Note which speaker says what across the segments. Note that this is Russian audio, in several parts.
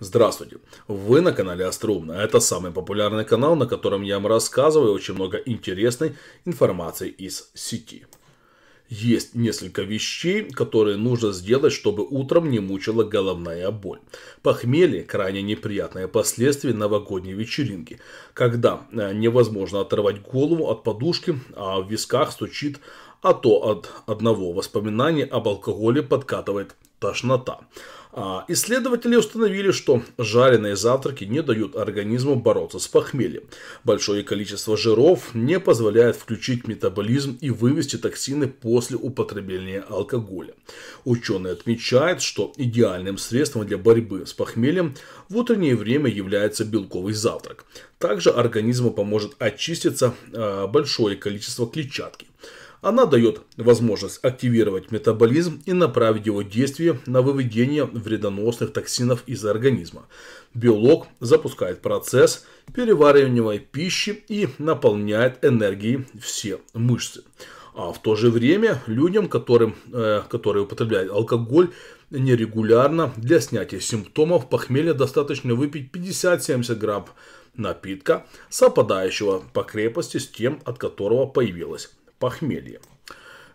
Speaker 1: Здравствуйте! Вы на канале Остроумно. Это самый популярный канал, на котором я вам рассказываю очень много интересной информации из сети. Есть несколько вещей, которые нужно сделать, чтобы утром не мучила головная боль. Похмелье – крайне неприятное последствие новогодней вечеринки, когда э, невозможно оторвать голову от подушки, а в висках стучит, а то от одного воспоминания об алкоголе подкатывает тошнота. А, исследователи установили, что жареные завтраки не дают организму бороться с похмельем. Большое количество жиров не позволяет включить метаболизм и вывести токсины после употребления алкоголя. Ученые отмечают, что идеальным средством для борьбы с похмельем в утреннее время является белковый завтрак. Также организму поможет очиститься а, большое количество клетчатки. Она дает возможность активировать метаболизм и направить его действие на выведение вредоносных токсинов из организма. Белок запускает процесс переваривания пищи и наполняет энергией все мышцы. А в то же время людям, которым, э, которые употребляют алкоголь нерегулярно, для снятия симптомов похмелья достаточно выпить 50-70 грамм напитка, совпадающего по крепости с тем, от которого появилось похмелья.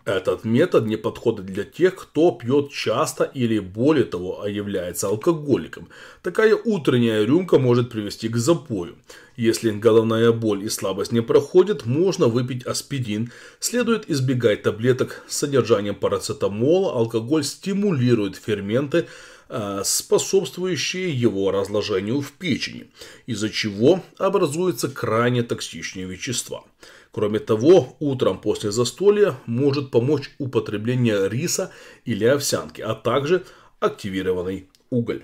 Speaker 1: Этот метод не подходит для тех, кто пьет часто или более того является алкоголиком. Такая утренняя рюмка может привести к запою. Если головная боль и слабость не проходят, можно выпить аспидин. Следует избегать таблеток с содержанием парацетамола. Алкоголь стимулирует ферменты, Э, способствующие его разложению в печени, из-за чего образуются крайне токсичные вещества. Кроме того, утром после застолья может помочь употребление риса или овсянки, а также активированный уголь.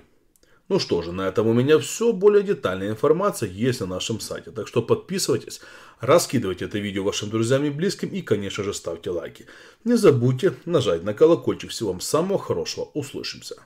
Speaker 1: Ну что же, на этом у меня все. Более детальная информация есть на нашем сайте. Так что подписывайтесь, раскидывайте это видео вашим друзьям и близким и, конечно же, ставьте лайки. Не забудьте нажать на колокольчик. Всего вам самого хорошего. Услышимся.